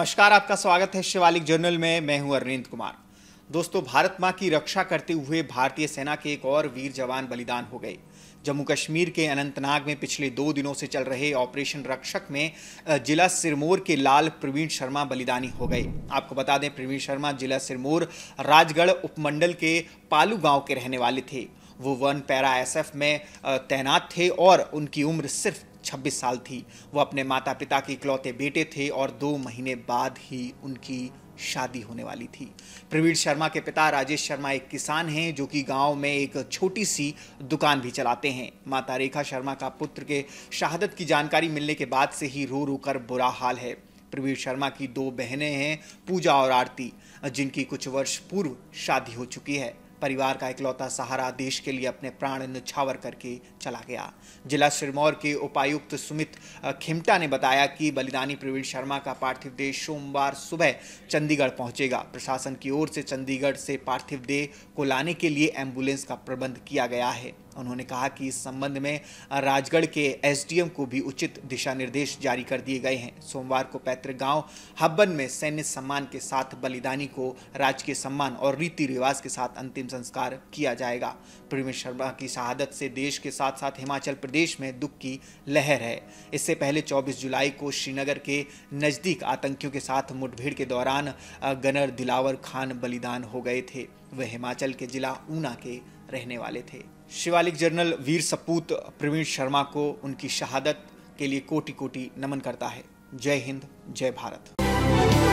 नमस्कार आपका स्वागत है शिवालिक जर्नल में मैं हूं अरविंद कुमार दोस्तों भारत मां की रक्षा करते हुए भारतीय सेना के एक और वीर जवान बलिदान हो गए जम्मू कश्मीर के अनंतनाग में पिछले दो दिनों से चल रहे ऑपरेशन रक्षक में जिला सिरमौर के लाल प्रवीण शर्मा बलिदानी हो गए आपको बता दें प्रवीण शर्मा जिला सिरमौर राजगढ़ उपमंडल के पालू गांव के रहने वाले थे वो वन पैरा एसएफ में तैनात थे और उनकी उम्र सिर्फ 26 साल थी वो अपने माता पिता के इकलौते बेटे थे और दो महीने बाद ही उनकी शादी होने वाली थी प्रवीण शर्मा के पिता राजेश शर्मा एक किसान हैं जो कि गांव में एक छोटी सी दुकान भी चलाते हैं माता रेखा शर्मा का पुत्र के शहादत की जानकारी मिलने के बाद से ही रो रो कर बुरा हाल है प्रवीण शर्मा की दो बहनें हैं पूजा और आरती जिनकी कुछ वर्ष पूर्व शादी हो चुकी है परिवार का इकलौता सहारा देश के लिए अपने प्राण निछावर करके चला गया जिला सिरमौर के उपायुक्त सुमित खिमटा ने बताया कि बलिदानी प्रवीण शर्मा का पार्थिव देह सोमवार सुबह चंडीगढ़ पहुंचेगा प्रशासन की ओर से चंडीगढ़ से पार्थिव देह को लाने के लिए एम्बुलेंस का प्रबंध किया गया है उन्होंने कहा कि इस संबंध में राजगढ़ के एसडीएम को भी उचित दिशा निर्देश जारी कर दिए गए हैं सोमवार को पैतृक गांव हब्बन में सैन्य सम्मान के साथ बलिदानी को राजकीय सम्मान और रीति रिवाज के साथ अंतिम संस्कार किया जाएगा प्रेमेश शर्मा की शहादत से देश के साथ साथ हिमाचल प्रदेश में दुख की लहर है इससे पहले 24 जुलाई को श्रीनगर के नज़दीक आतंकियों के साथ मुठभेड़ के दौरान गनर दिलावर खान बलिदान हो गए थे वह हिमाचल के जिला ऊना के रहने वाले थे शिवालिक जनरल वीर सपूत प्रवीण शर्मा को उनकी शहादत के लिए कोटि कोटि नमन करता है जय हिंद जय भारत